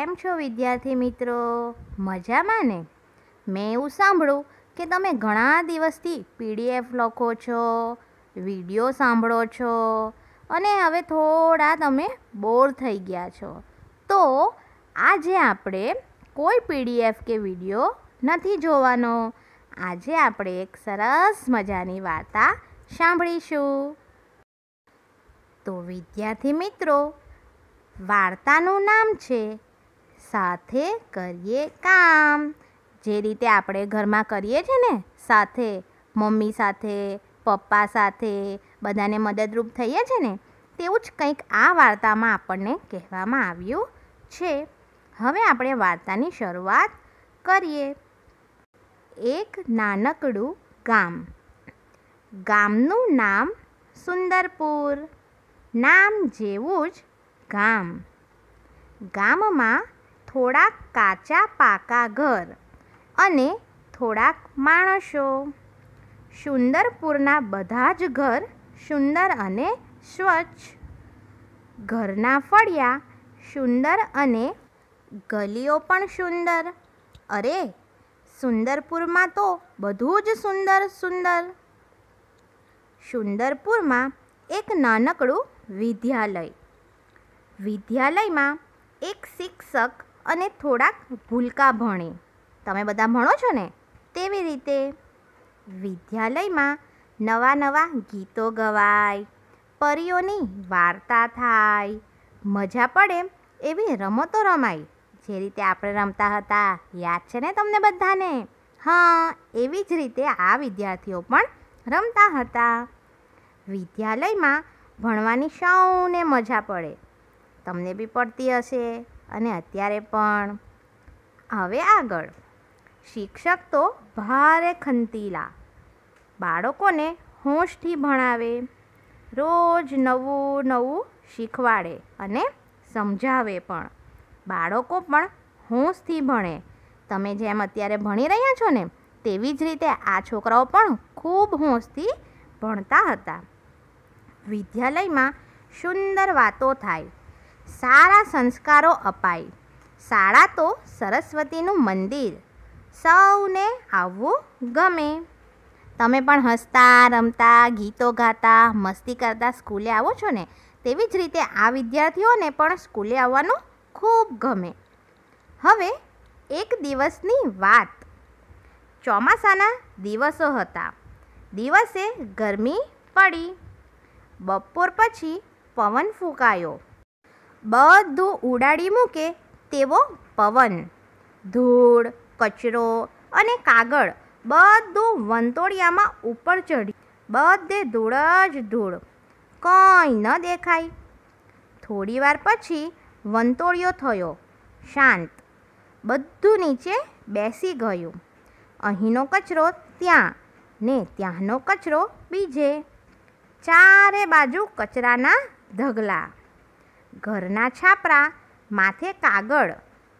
કેમ છો વિદ્યાર્થી મિત્રો મજામાં ને મેં એવું સાંભળ્યું કે તમે ઘણા દિવસથી પીડીએફ લખો છો વિડીયો સાંભળો છો અને હવે થોડા તમે બોર થઈ ગયા છો તો આજે આપણે કોઈ પીડીએફ કે વિડીયો નથી જોવાનો આજે આપણે એક સરસ મજાની વાર્તા સાંભળીશું તો વિદ્યાર્થી મિત્રો વાર્તાનું નામ છે સાથે કરીએ કામ જે રીતે આપણે ઘરમાં કરીએ છીએ ને સાથે મમ્મી સાથે પપ્પા સાથે બધાને મદદરૂપ થઈએ છીએ ને તેવું જ કંઈક આ વાર્તામાં આપણને કહેવામાં આવ્યું છે હવે આપણે વાર્તાની શરૂઆત કરીએ એક નાનકડું ગામ ગામનું નામ સુંદરપુર નામ જેવું જ ગામ ગામમાં થોડાક કાચા પાકા ઘર અને થોડાક માણસો સુંદરપુરના બધા જ ઘર સુંદર અને સ્વચ્છ ઘરના ફળિયા સુંદર અને ગલીઓ પણ સુંદર અરે સુંદરપુરમાં તો બધું જ સુંદર સુંદર સુંદરપુરમાં એક નાનકડું વિદ્યાલય વિદ્યાલયમાં એક શિક્ષક અને થોડાક ભૂલકા ભણે તમે બધા ભણો છો ને તેવી રીતે વિદ્યાલયમાં નવા નવા ગીતો ગવાય પરીઓની વાર્તા થાય મજા પડે એવી રમતો રમાય જે રીતે આપણે રમતા હતા યાદ છે ને તમને બધાને હા એવી જ રીતે આ વિદ્યાર્થીઓ પણ રમતા હતા વિદ્યાલયમાં ભણવાની સૌને મજા પડે તમને બી પડતી હશે અને અત્યારે પણ હવે આગળ શિક્ષક તો ભારે ખંતીલા બાળકોને હોંશથી ભણાવે રોજ નવું નવું શીખવાડે અને સમજાવે પણ બાળકો પણ હોંશથી ભણે તમે જેમ અત્યારે ભણી રહ્યા છો ને તેવી જ રીતે આ છોકરાઓ પણ ખૂબ હોંશથી ભણતા હતા વિદ્યાલયમાં સુંદર વાતો થાય સારા સંસ્કારો અપાય શાળા તો સરસ્વતીનું મંદિર સૌને આવવું ગમે તમે પણ હસતા રમતા ગીતો ગાતા મસ્તી કરતા સ્કૂલે આવો છો ને તેવી જ રીતે આ વિદ્યાર્થીઓને પણ સ્કૂલે આવવાનું ખૂબ ગમે હવે એક દિવસની વાત ચોમાસાના દિવસો હતા દિવસે ગરમી પડી બપોર પછી પવન ફૂંકાયો બધું ઉડાડી મૂકે તેવો પવન ધૂળ કચરો અને કાગળ બધું વંતોળિયામાં ઉપર ચઢી બધે ધૂળ જ ધૂળ કંઈ ન દેખાય થોડીવાર પછી વંતોળિયો થયો શાંત બધું નીચે બેસી ગયું અહીંનો કચરો ત્યાં ને ત્યાંનો કચરો બીજે ચારે બાજુ કચરાના ઢગલા ઘરના છાપરા માથે કાગળ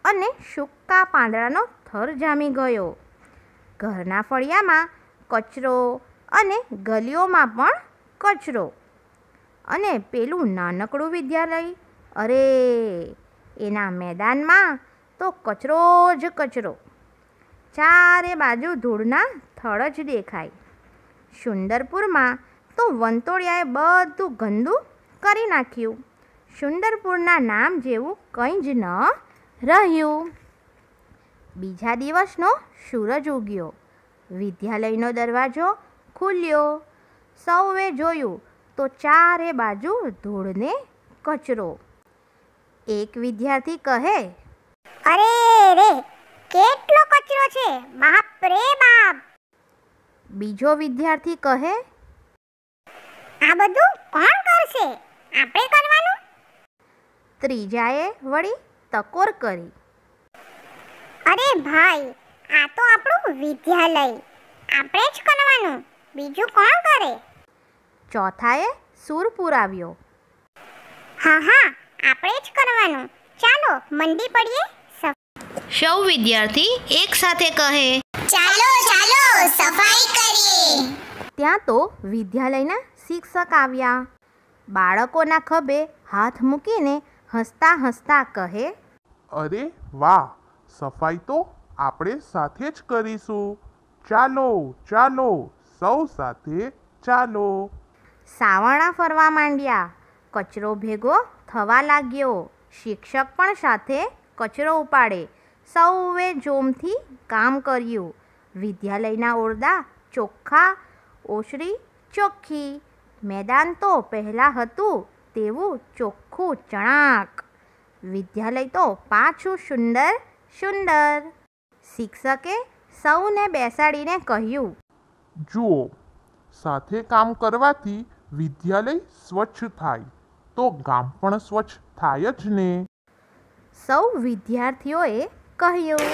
અને સૂકા પાંદડાનો થર જામી ગયો ઘરના ફળિયામાં કચરો અને ગલીઓમાં પણ કચરો અને પેલું નાનકડું વિદ્યાલય અરે એના મેદાનમાં તો કચરો જ કચરો ચારે બાજુ ધૂળના થળ જ દેખાય સુંદરપુરમાં તો વંતોળિયાએ બધું ગંદુ કરી નાખ્યું સુંદરપુરના નામ જેવું કંઈ જ ન રહ્યું બીજા દિવસનો સૂરજ ઉગ્યો વિદ્યાલયનો દરવાજો ખુલ્યો સૌએ જોયું તો ચારે બાજુ ધૂળને કચરો એક વિદ્યાર્થી કહે અરે રે કેટલો કચરો છે બાપ રે બાપ બીજો વિદ્યાર્થી કહે આ બધું કોણ કરશે આપણે ત્રીજાએ વળી તકોર કરી અરે ભાઈ આ તો આપણું વિદ્યાલય આપણે જ કરવાનું બીજું કોણ કરે ચોથાએ સૂર પુરાવ્યો હા હા આપણે જ કરવાનું ચાલો મંડી પડીએ સૌ વિદ્યાર્થી એક સાથે કહે ચાલો ચાલો સફાઈ કરીએ ત્યાં તો વિદ્યાલયના શિક્ષક આવ્યા બાળકોના ખભે હાથ મૂકીને હસતા હસતા કહે અરે વાહ સફાઈ તો આપણે સાથે જ કરીશું ચાલો ચાલો સૌ સાથે ચાલો સાવણા ફરવા માંડ્યા કચરો ભેગો થવા લાગ્યો શિક્ષક પણ સાથે કચરો ઉપાડે સૌએ જોમથી કામ કર્યું વિદ્યાલયના ઓરડા ચોખ્ખા ઓસરી ચોખ્ખી મેદાન તો પહેલાં હતું તેવું ચોખ્ખું ચણાક વિદ્યાલય તો પાછું સુંદર સુંદર શિક્ષકે સૌને બેસાડીને કહ્યું જુઓ સાથે કામ કરવાથી વિદ્યાલય સ્વચ્છ થાય તો ગામ પણ સ્વચ્છ થાય જ ને સૌ વિદ્યાર્થીઓએ કહ્યું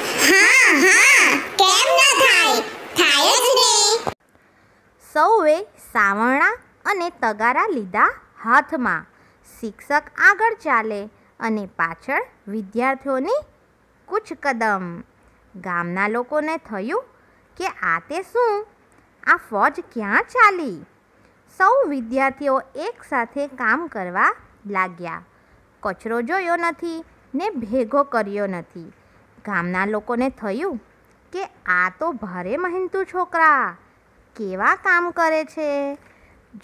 સૌએ સાવરણા અને તગારા લીધા હાથમાં શિક્ષક આગળ ચાલે અને પાછળ વિદ્યાર્થીઓની કૂચ કદમ ગામના લોકોને થયું કે આ તે શું આ ફોજ ક્યાં ચાલી સૌ વિદ્યાર્થીઓ એકસાથે કામ કરવા લાગ્યા કચરો જોયો નથી ને ભેગો કર્યો નથી ગામના લોકોને થયું કે આ તો ભારે મહેનતુ છોકરા કેવા કામ કરે છે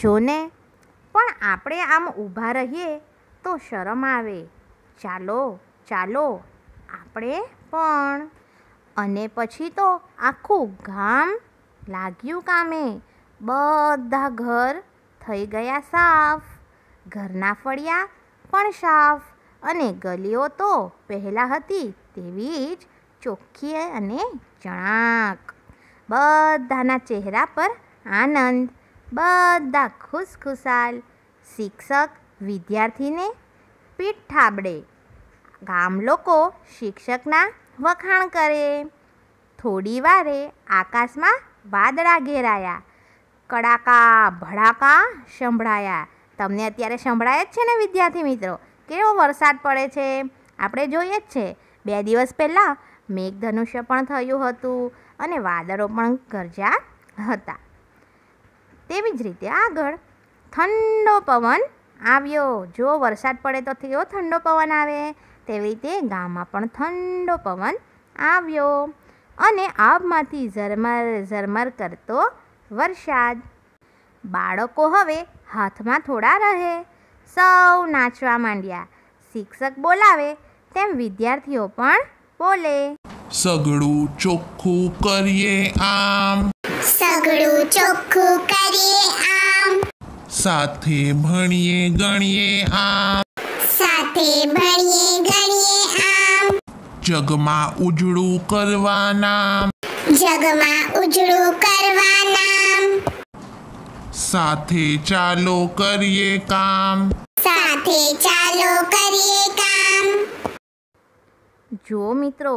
જોને પણ આપણે આમ ઊભા રહીએ તો શરમ આવે ચાલો ચાલો આપણે પણ અને પછી તો આખું ગામ લાગ્યું કામે બધા ઘર થઈ ગયા સાફ ઘરના ફળિયા પણ સાફ અને ગલીઓ તો પહેલાં હતી તેવી જ ચોખ્ખી અને ચણાક બધાના ચહેરા પર આનંદ બધા ખુશ ખુશાલ શિક્ષક વિદ્યાર્થીને પીઠ થાબડે ગામ લોકો શિક્ષકના વખાણ કરે થોડી વારે આકાશમાં વાદળા ઘેરાયા કડાકા ભડાકા સંભળાયા તમને અત્યારે સંભળાય જ છે ને વિદ્યાર્થી મિત્રો કેવો વરસાદ પડે છે આપણે જોઈએ જ છે બે દિવસ પહેલાં મેઘધનુષ્ય પણ થયું હતું અને વાદળો પણ ગરજા હતા તેવી જ રીતે આગળ ઠંડો પવન આવ્યો જો વરસાદ પડે તો કેવો ઠંડો પવન આવે તેવી રીતે ગામમાં પણ ઠંડો પવન આવ્યો અને આબમાંથી ઝરમર ઝરમર કરતો વરસાદ બાળકો હવે હાથમાં થોડા રહે સૌ નાચવા માંડ્યા શિક્ષક બોલાવે તેમ વિદ્યાર્થીઓ પણ બોલે સગડું ચોખ્ખું કરીએ આમ સગડું ચોખ્ખું કરીએ આમ સાથે ભણીએ ગણીએ આમ સાથે ભણીએ ગણીએ આમ જગમાં ઉજળું કરવાના જગમાં ઉજળું કરવાના સાથે ચાલો કરીએ કામ સાથે ચાલો કરીએ કામ જો મિત્રો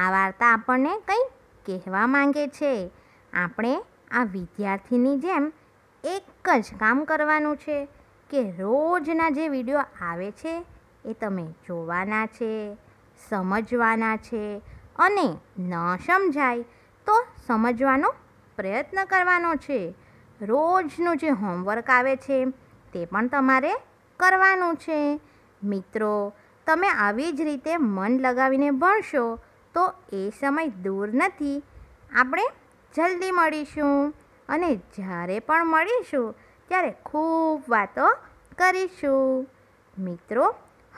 આ વાર્તા આપણને કંઈક કહેવા માંગે છે આપણે આ વિદ્યાર્થીની જેમ એક જ કામ કરવાનું છે કે રોજના જે વિડીયો આવે છે એ તમે જોવાના છે સમજવાના છે અને ન સમજાય તો સમજવાનો પ્રયત્ન કરવાનો છે રોજનું જે હોમવર્ક આવે છે તે પણ તમારે કરવાનું છે મિત્રો તમે આવી જ રીતે મન લગાવીને ભણશો તો એ સમય દૂર નથી આપણે જલ્દી મળીશું અને જ્યારે પણ મળીશું ત્યારે ખૂબ વાતો કરીશું મિત્રો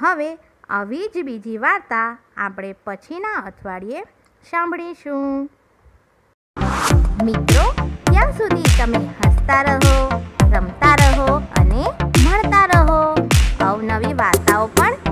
હવે આવી જ બીજી વાર્તા આપણે પછીના અઠવાડિયે સાંભળીશું મિત્રો ત્યાં સુધી તમે હસતા રહો રમતા રહો અને મળતા રહો અવનવી વાર્તાઓ પણ